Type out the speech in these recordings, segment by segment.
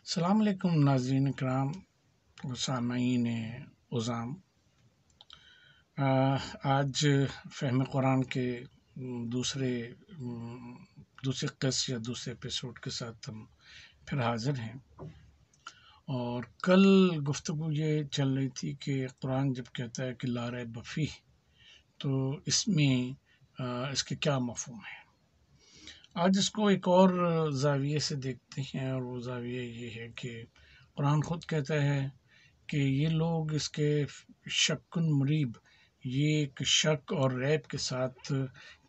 अलकुम नाजीन कराम सामीन उज़ाम आज फहम कुरान के दूसरे दूसरे कस या दूसरे एपिसोड के साथ हम फिर हाज़िर हैं और कल गुफ्तु ये चल रही थी कि कुरान जब कहता है कि लार बफ़ी तो इसमें uh, इसके क्या मफहम है आज इसको एक और जाविये से देखते हैं और वो जाविये ये है कि कुरान खुद कहता है कि ये लोग इसके शक्न मरीब ये एक शक और रैब के साथ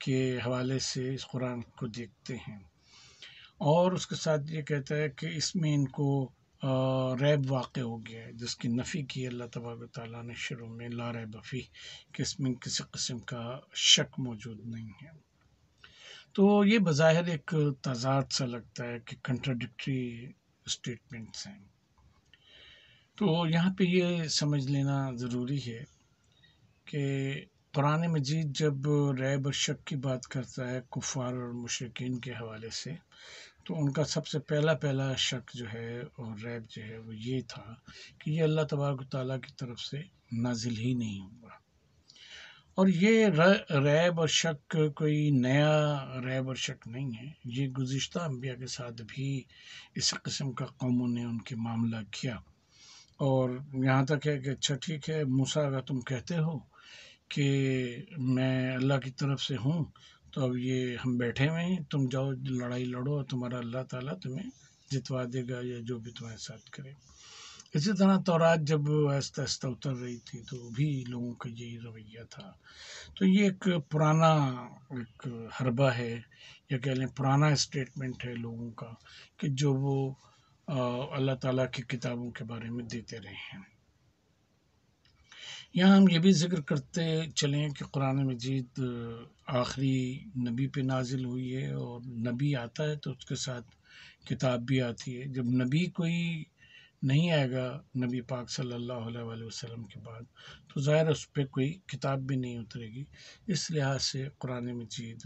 के हवाले से इस कुरान को देखते हैं और उसके साथ ये कहता है कि इसमें इनको रैब वाक़ हो गया है जिसकी नफ़ी की अल्लाह तबारक ताली ने शुरू में ला रैबफ़ी कि इसमें किसी किस्म का शक मौजूद नहीं है तो ये बज़ाहिर एक तजाद सा लगता है कि कंट्राडिक्ट्री स्टेटमेंट्स हैं तो यहाँ पे ये समझ लेना ज़रूरी है कि पुराने मजीद जब रैब और शक की बात करता है कुफार और मशरकिन के हवाले से तो उनका सबसे पहला पहला शक जो है और रैब जो है वो ये था कि ये अल्लाह तबारक ताली की तरफ से नाजिल ही नहीं हुआ और ये रैब और शक कोई नया रैब और शक नहीं है ये गुज्त अम्बिया के साथ भी इस कस्म का कौमों ने उनके मामला किया और यहाँ तक है कि अच्छा ठीक है मूसा अगर तुम कहते हो कि मैं अल्लाह की तरफ से हूँ तो अब ये हम बैठे हुए हैं तुम जाओ लड़ाई लड़ो तुम्हारा अल्लाह ताला तुम्हें जितवा देगा या जो भी तुम्हारे साथ करे इसी तरह तौरात तो जब आहिस्ता आहिस्ता उतर रही थी तो भी लोगों का यही रवैया था तो ये एक पुराना एक हरबा है या कह लें पुराना स्टेटमेंट है लोगों का कि जो वो अल्लाह ताला की किताबों के बारे में देते रहे हैं यहाँ हम ये भी जिक्र करते चलें कि कुरान मजीद आखिरी नबी पे नाजिल हुई है और नबी आता है तो उसके साथ किताब भी आती है जब नबी कोई नहीं आएगा नबी पाक सल्लल्लाहु अलैहि वसल्लम के बाद तो ज़ाहिर उस पर कोई किताब भी नहीं उतरेगी इस लिहाज से कुरान मजीद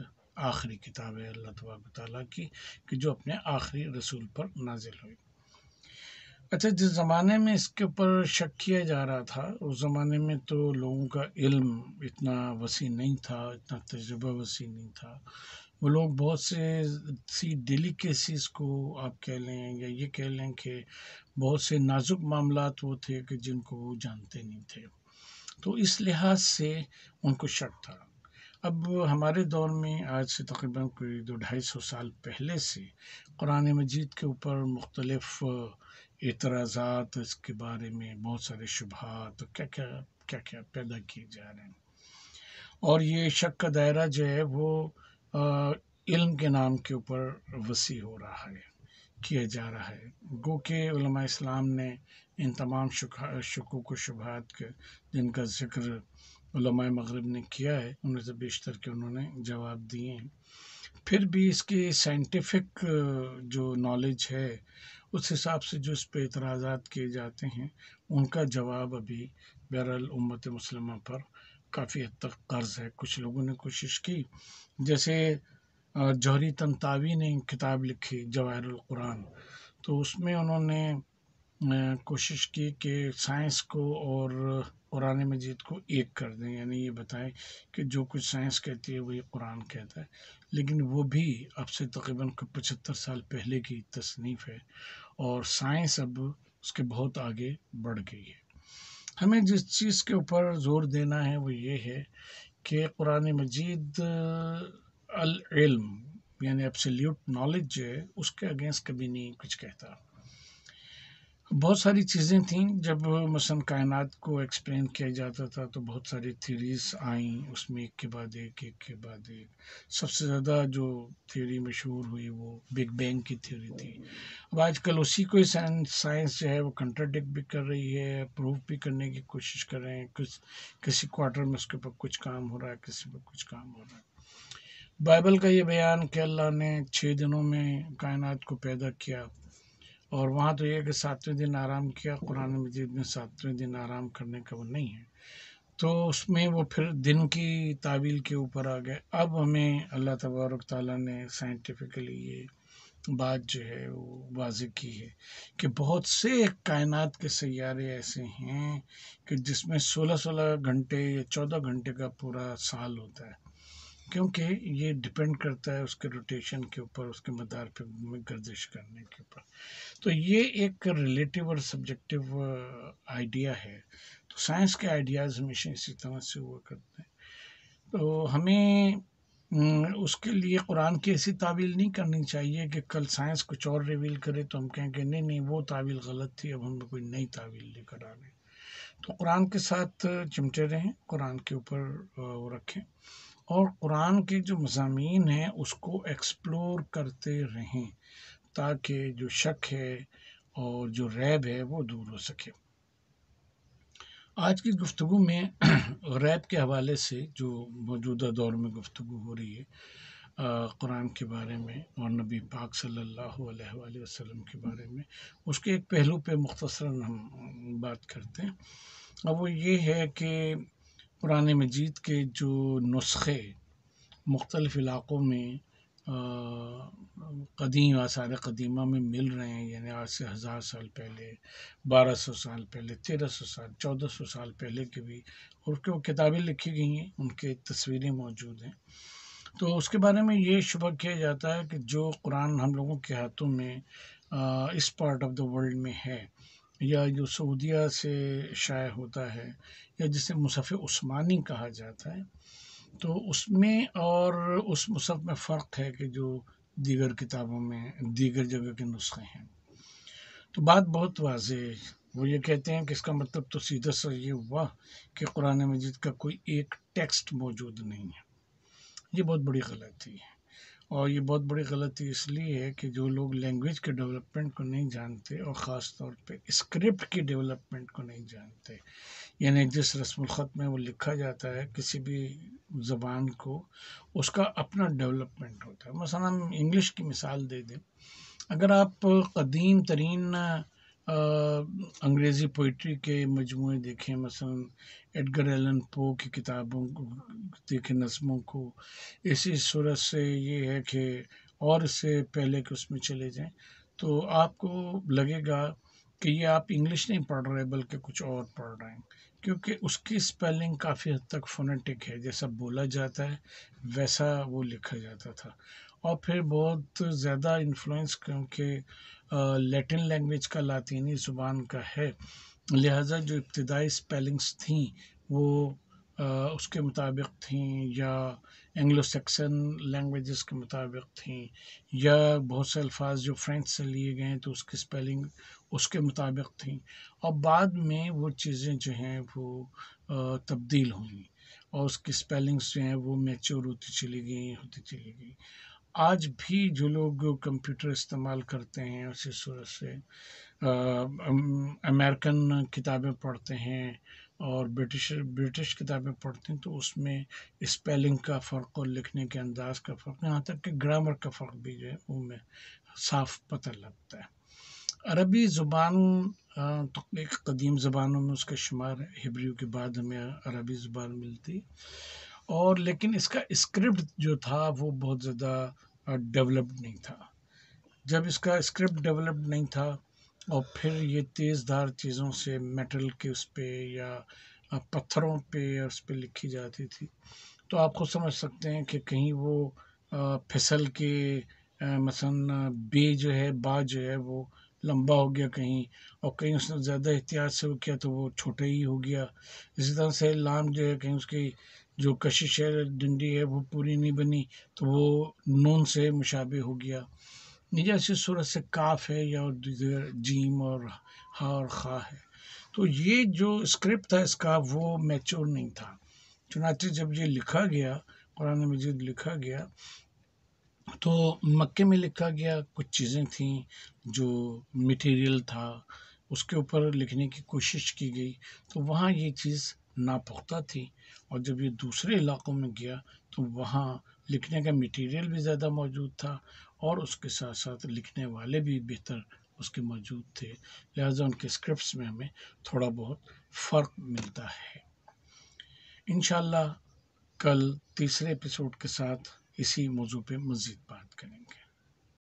आखिरी किताब है अल्लाह तबाक की कि जो अपने आखिरी रसूल पर नाजिल हुई अच्छा जिस ज़माने में इसके ऊपर शक किया जा रहा था उस ज़माने में तो लोगों का इल्म इतना वसी नहीं था इतना तजुर्बा वसी नहीं था वो लोग बहुत से सी डेलिकेसीज़ को आप कह लें या ये कह लें कि बहुत से नाज़ुक मामलात वो थे कि जिनको वो जानते नहीं थे तो इस लिहाज से उनको शक था अब हमारे दौर में आज से तकरीबन कोई दो ढाई सौ साल पहले से कुरान मजीद के ऊपर मुख्तलफ़ एतराज़ात इसके बारे में बहुत सारे शुभात तो क्या क्या क्या क्या पैदा किए जा रहे हैं और ये शक का दायरा जो है वो इल्म के नाम के ऊपर वसी हो रहा है किया जा रहा है गो के इस्लाम ने इन तमाम को शुभात के जिनका जिक्र मगरब ने किया है उनमें से बेशतर के उन्होंने जवाब दिए हैं फिर भी इसकी साइंटिफिक जो नॉलेज है उस हिसाब से जो इस पर इतराज़ात किए जाते हैं उनका जवाब अभी बहरहाल उम्मत मुसलमा पर काफ़ी हद तक कर्ज़ है कुछ लोगों ने कोशिश की जैसे जौहरी तंतावी ने किताब लिखी जवाहिरुल कुरान तो उसमें उन्होंने कोशिश की कि साइंस को और कुरान मजीद को एक कर दें यानी ये बताएं कि जो कुछ साइंस कहती है वही कुरान कहता है लेकिन वो भी अब से तकरीबन पचहत्तर साल पहले की तसनीफ़ है और साइंस अब उसके बहुत आगे बढ़ गई है हमें जिस चीज़ के ऊपर ज़ोर देना है वो ये है कि कुरान मजीद अल इल्म यानी एब्सोल्यूट नॉलेज जो है उसके अगेंस्ट कभी नहीं कुछ कहता बहुत सारी चीज़ें थीं जब मसलन कायनात को एक्सप्लेन किया जाता था तो बहुत सारी थीरीज आई उसमें एक के बाद एक एक के बाद एक सबसे ज़्यादा जो थ्योरी मशहूर हुई वो बिग बैंग की थ्योरी थी अब आजकल उसी को ही साइंस साइंस जो है वो कंट्राडिक्ट भी कर रही है प्रूव भी करने की कोशिश कर रहे हैं कुछ किसी क्वार्टर में उसके ऊपर कुछ काम हो रहा है किसी पर कुछ काम हो रहा है बाइबल का ये बयान कि अल्लाह ने छः दिनों में कायनात को पैदा किया और वहाँ तो यह कि सातवें दिन आराम किया कुरान मजीद में सातवें दिन आराम करने का वो नहीं है तो उसमें वो फिर दिन की तावील के ऊपर आ गए अब हमें अल्लाह तबारक ताली ने साइंटिफिकली ये बात जो है वो वाजह की है कि बहुत से कायनात के सैारे ऐसे हैं कि जिसमें सोलह सोलह घंटे या चौदह घंटे का पूरा साल होता है क्योंकि ये डिपेंड करता है उसके रोटेशन के ऊपर उसके मदार पे गर्दिश करने के ऊपर तो ये एक रिलेटिव और सब्जेक्टिव आइडिया uh, है तो साइंस के आइडियाज़ हमेशा इसी तरह से हुआ करते हैं तो हमें उसके लिए कुरान की ऐसी तावील नहीं करनी चाहिए कि कल साइंस कुछ और रिवील करे तो हम कहें कि नहीं नहीं वो तावील गलत थी अब हमें कोई नई तावील लेकर आ रहे तो कुरान के साथ चिमटे रहें कुरान के ऊपर uh, रखें और कुरान के जो मजामी हैं उसको एक्सप्लोर करते रहें ताकि जो शक है और जो रैब है वो दूर हो सके आज की गुफ्तु में रैब के हवाले से जो मौजूदा दौर में गुफ्तु हो रही है कुरान के बारे में और नबी पाक सल्लल्लाहु अलैहि वसल्लम के बारे में उसके एक पहलू पे मुख्तसरा हम बात करते हैं अब वो ये है कि कुरान मजीद के जो नुस्खे मुख्तलफ़ इलाक़ों में कदीम आसार कदीमा में मिल रहे हैं यानी आज से हज़ार साल पहले बारह सौ साल पहले तेरह सौ साल चौदह सौ साल पहले के भी उसके वो किताबें लिखी गई हैं उनके तस्वीरें मौजूद हैं तो उसके बारे में ये शुभ किया जाता है कि जो कुरान हम लोगों के हाथों में इस पार्ट ऑफ द वर्ल्ड में है या जो सऊदिया से शाये होता है या जिसे मुसफ़ उस्मानी कहा जाता है तो उसमें और उस मुसहफ़ में फ़र्क है कि जो दीगर किताबों में दीगर जगह के नुस्खे हैं तो बात बहुत वाज वो ये कहते हैं कि इसका मतलब तो सीधा सा ये हुआ कि कुरान मजिद का कोई एक टेक्स्ट मौजूद नहीं है ये बहुत बड़ी गलती है और ये बहुत बड़ी गलती इसलिए है कि जो लोग लैंग्वेज के डेवलपमेंट को नहीं जानते और ख़ास तौर पे स्क्रिप्ट की डेवलपमेंट को नहीं जानते यानी जिस ख़त में वो लिखा जाता है किसी भी ज़बान को उसका अपना डेवलपमेंट होता है मसलन हम इंग्लिश की मिसाल दे दें अगर आप कदीम तरीन अंग्रेज़ी पोइट्री के मजमू देखें मसलन एडगर एलन पो की किताबों को देखें नज़्मों को इसी सूरत से ये है कि और से पहले कि उसमें चले जाएं तो आपको लगेगा कि ये आप इंग्लिश नहीं पढ़ रहे बल्कि कुछ और पढ़ रहे हैं क्योंकि उसकी स्पेलिंग काफ़ी हद तक फोनेटिक है जैसा बोला जाता है वैसा वो लिखा जाता था और फिर बहुत ज़्यादा इन्फ्लुएंस क्योंकि लैटिन लैंग्वेज का लातीनी ज़ुबान का है लिहाजा जो इब्तदाई स्पेलिंग्स थी वो उसके मुताबिक थी या एंग्लो सैक्सन लैंग्वेजेस के मुताबिक थी या बहुत से अल्फाज जो फ्रेंच से लिए गए तो उसकी स्पेलिंग उसके मुताबिक थी और बाद में वो चीज़ें जो हैं वो तब्दील हुई और उसकी स्पेलिंग्स जो हैं वो मेच्योर होती चली गई होती चली गई आज भी जो लोग कंप्यूटर इस्तेमाल करते हैं उसी सूरत से अमेरिकन किताबें पढ़ते हैं और ब्रिटिश ब्रिटिश किताबें पढ़ते हैं तो उसमें स्पेलिंग का फ़र्क और लिखने के अंदाज का फ़र्क यहाँ तक कि ग्रामर का फ़र्क भी जो है वो में साफ पता लगता है अरबी ज़ुबान तो एक कदीम ज़बानों में उसका शुमार हिब्रियों के बाद हमें अरबी ज़ुबान मिलती और लेकिन इसका स्क्रिप्ट जो था वो बहुत ज़्यादा डेवलप्ड नहीं था जब इसका स्क्रिप्ट डेवलप्ड नहीं था और फिर ये तेज़ धार चीज़ों से मेटल के उस पर या पत्थरों पे या उस पर लिखी जाती थी तो आप खुद समझ सकते हैं कि कहीं वो फिसल के मसलन बे जो है बा जो है वो लंबा हो गया कहीं और कहीं उसने ज़्यादा एहतियात से वो किया तो वो छोटा ही हो गया इसी तरह से लाम जो है कहीं उसकी जो कशिश है डंडी है वो पूरी नहीं बनी तो वो नून से मुशाबे हो गया जैसे सूरत से काफ है या जीम और हा और खा है तो ये जो स्क्रिप्ट था इसका वो मैच्योर नहीं था चुनाचे जब ये लिखा गया कुरान मजीद लिखा गया तो मक्के में लिखा गया कुछ चीज़ें थीं जो मटेरियल था उसके ऊपर लिखने की कोशिश की गई तो वहाँ ये चीज़ नापुख्ता थी और जब ये दूसरे इलाक़ों में गया तो वहाँ लिखने का मटेरियल भी ज़्यादा मौजूद था और उसके साथ साथ लिखने वाले भी बेहतर उसके मौजूद थे लिहाजा उनके स्क्रिप्ट्स में हमें थोड़ा बहुत फ़र्क मिलता है इन कल तीसरे एपिसोड के साथ इसी मौजू पे मज़ीद बात करेंगे